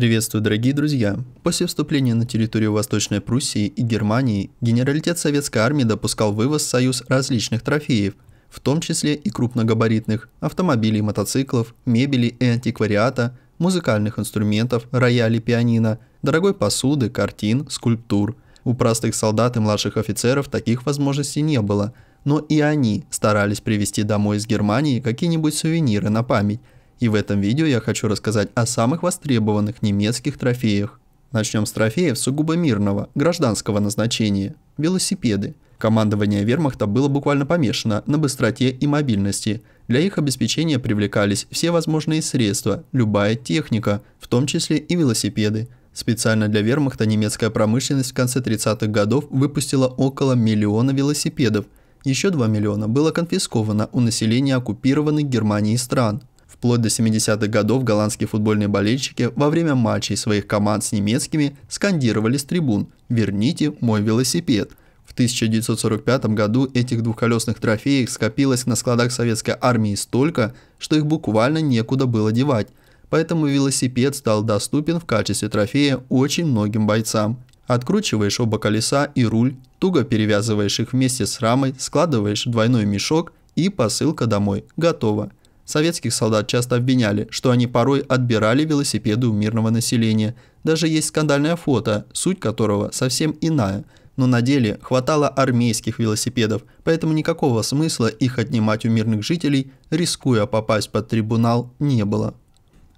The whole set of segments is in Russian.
Приветствую, дорогие друзья! После вступления на территорию Восточной Пруссии и Германии Генералитет Советской Армии допускал вывоз в Союз различных трофеев, в том числе и крупногабаритных – автомобилей, мотоциклов, мебели и антиквариата, музыкальных инструментов, роялей, пианино, дорогой посуды, картин, скульптур. У простых солдат и младших офицеров таких возможностей не было, но и они старались привезти домой из Германии какие-нибудь сувениры на память – и в этом видео я хочу рассказать о самых востребованных немецких трофеях. Начнем с трофеев сугубо мирного, гражданского назначения – велосипеды. Командование вермахта было буквально помешано на быстроте и мобильности. Для их обеспечения привлекались все возможные средства, любая техника, в том числе и велосипеды. Специально для вермахта немецкая промышленность в конце 30-х годов выпустила около миллиона велосипедов. Еще 2 миллиона было конфисковано у населения оккупированных Германией стран – Вплоть до 70-х годов голландские футбольные болельщики во время матчей своих команд с немецкими скандировали с трибун «Верните мой велосипед». В 1945 году этих двухколесных трофеев скопилось на складах советской армии столько, что их буквально некуда было девать. Поэтому велосипед стал доступен в качестве трофея очень многим бойцам. Откручиваешь оба колеса и руль, туго перевязываешь их вместе с рамой, складываешь в двойной мешок и посылка домой. Готово. Советских солдат часто обвиняли, что они порой отбирали велосипеды у мирного населения. Даже есть скандальное фото, суть которого совсем иная. Но на деле хватало армейских велосипедов, поэтому никакого смысла их отнимать у мирных жителей, рискуя попасть под трибунал, не было.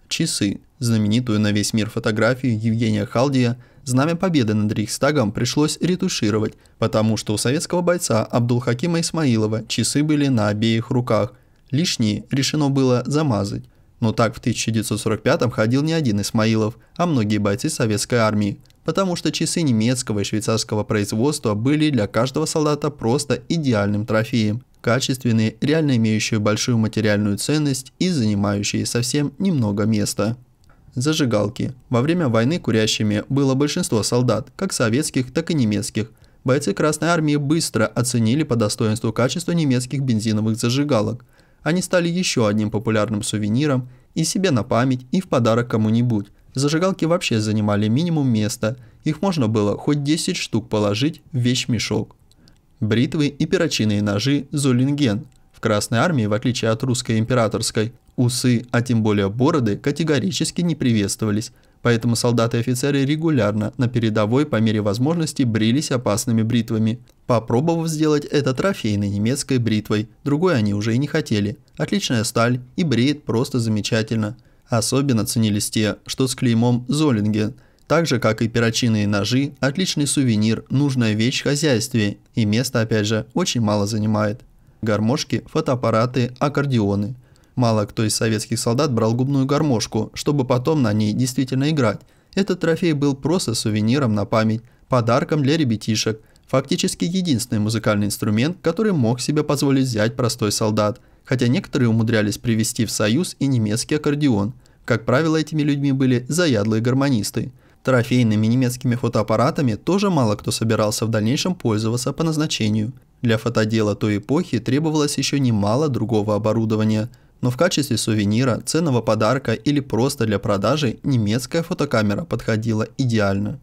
Часы. Знаменитую на весь мир фотографию Евгения Халдия – Знамя Победы над Рейхстагом пришлось ретушировать, потому что у советского бойца Абдулхакима Исмаилова часы были на обеих руках, Лишние решено было замазать, но так в 1945-м ходил не один Исмаилов, а многие бойцы советской армии, потому что часы немецкого и швейцарского производства были для каждого солдата просто идеальным трофеем, качественные, реально имеющие большую материальную ценность и занимающие совсем немного места. Зажигалки. Во время войны курящими было большинство солдат, как советских, так и немецких. Бойцы Красной Армии быстро оценили по достоинству качество немецких бензиновых зажигалок они стали еще одним популярным сувениром и себе на память, и в подарок кому-нибудь. Зажигалки вообще занимали минимум места, их можно было хоть 10 штук положить в вещмешок. Бритвы и перочинные ножи «Зулинген» в Красной Армии, в отличие от русской императорской, усы, а тем более бороды, категорически не приветствовались – Поэтому солдаты и офицеры регулярно на передовой по мере возможности брились опасными бритвами. Попробовав сделать это трофейной немецкой бритвой, другой они уже и не хотели. Отличная сталь и бреет просто замечательно. Особенно ценились те, что с клеймом «Золинген», так же, как и перочинные ножи, отличный сувенир, нужная вещь в хозяйстве, и место, опять же, очень мало занимает. Гармошки, фотоаппараты, аккордеоны – Мало кто из советских солдат брал губную гармошку, чтобы потом на ней действительно играть. Этот трофей был просто сувениром на память, подарком для ребятишек, фактически единственный музыкальный инструмент, который мог себе позволить взять простой солдат, хотя некоторые умудрялись привести в союз и немецкий аккордеон. Как правило, этими людьми были заядлые гармонисты. Трофейными немецкими фотоаппаратами тоже мало кто собирался в дальнейшем пользоваться по назначению. Для фотодела той эпохи требовалось еще немало другого оборудования – но в качестве сувенира, ценного подарка или просто для продажи немецкая фотокамера подходила идеально.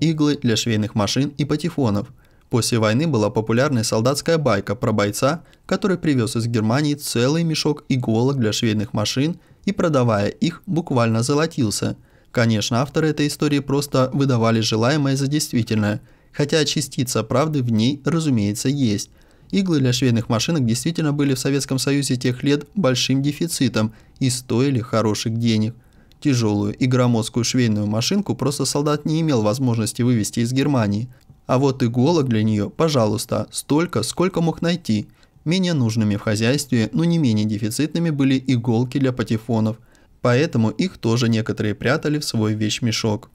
Иглы для швейных машин и патефонов. После войны была популярная солдатская байка про бойца, который привез из Германии целый мешок иголок для швейных машин и, продавая их, буквально золотился. Конечно, авторы этой истории просто выдавали желаемое за действительное, хотя частица правды в ней, разумеется, есть – Иглы для швейных машинок действительно были в Советском Союзе тех лет большим дефицитом и стоили хороших денег. Тяжелую и громоздкую швейную машинку просто солдат не имел возможности вывести из Германии. А вот иголок для нее, пожалуйста, столько, сколько мог найти. Менее нужными в хозяйстве, но не менее дефицитными были иголки для патефонов, поэтому их тоже некоторые прятали в свой вещмешок.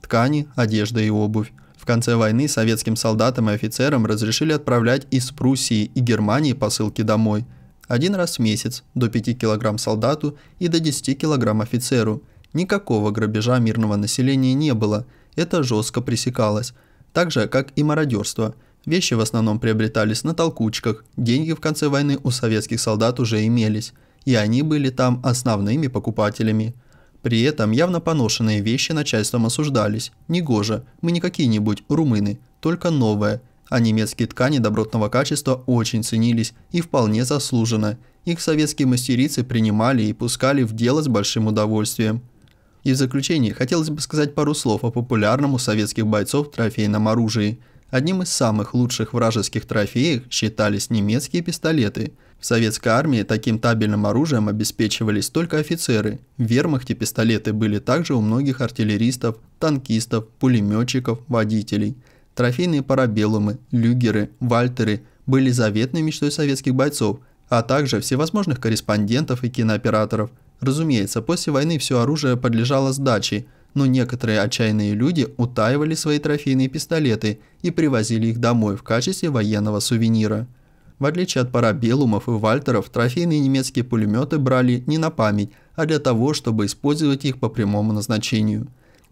Ткани, одежда и обувь. В конце войны советским солдатам и офицерам разрешили отправлять из Пруссии и Германии посылки домой. Один раз в месяц, до 5 килограмм солдату и до 10 килограмм офицеру. Никакого грабежа мирного населения не было, это жестко пресекалось. Так же, как и мародерство. Вещи в основном приобретались на толкучках, деньги в конце войны у советских солдат уже имелись, и они были там основными покупателями – при этом явно поношенные вещи начальством осуждались. Негоже, мы не какие-нибудь румыны, только новые. А немецкие ткани добротного качества очень ценились и вполне заслуженно. Их советские мастерицы принимали и пускали в дело с большим удовольствием. И в заключение хотелось бы сказать пару слов о популярном у советских бойцов трофейном оружии. Одним из самых лучших вражеских трофеев считались немецкие пистолеты – в советской армии таким табельным оружием обеспечивались только офицеры. В вермахте пистолеты были также у многих артиллеристов, танкистов, пулеметчиков, водителей. Трофейные парабеллумы, люгеры, вальтеры были заветной мечтой советских бойцов, а также всевозможных корреспондентов и кинооператоров. Разумеется, после войны все оружие подлежало сдаче, но некоторые отчаянные люди утаивали свои трофейные пистолеты и привозили их домой в качестве военного сувенира. В отличие от парабеллумов и вальтеров, трофейные немецкие пулеметы брали не на память, а для того, чтобы использовать их по прямому назначению.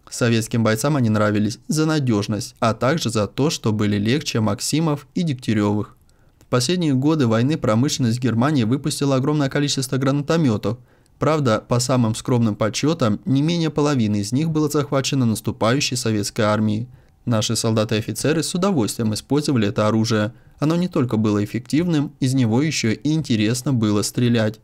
Советским бойцам они нравились за надежность, а также за то, что были легче Максимов и Дегтяревых. В последние годы войны промышленность Германии выпустила огромное количество гранатометов. Правда, по самым скромным подсчетам, не менее половины из них было захвачено наступающей советской армией – Наши солдаты и офицеры с удовольствием использовали это оружие. Оно не только было эффективным, из него еще и интересно было стрелять.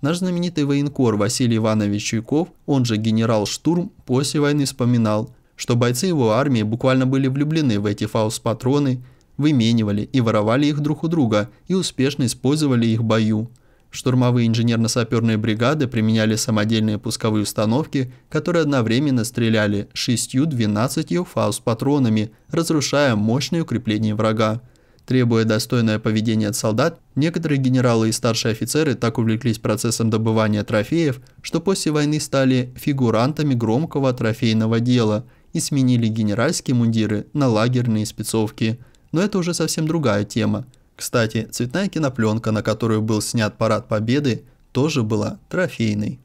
Наш знаменитый военкор Василий Иванович Чуйков, он же генерал Штурм, после войны вспоминал, что бойцы его армии буквально были влюблены в эти фаус-патроны, выменивали и воровали их друг у друга и успешно использовали их в бою. Штурмовые инженерно-саперные бригады применяли самодельные пусковые установки, которые одновременно стреляли 6-12 фаус-патронами, разрушая мощные укрепления врага. Требуя достойное поведение от солдат, некоторые генералы и старшие офицеры так увлеклись процессом добывания трофеев, что после войны стали фигурантами громкого трофейного дела и сменили генеральские мундиры на лагерные спецовки. Но это уже совсем другая тема – кстати, цветная кинопленка, на которую был снят парад победы, тоже была трофейной.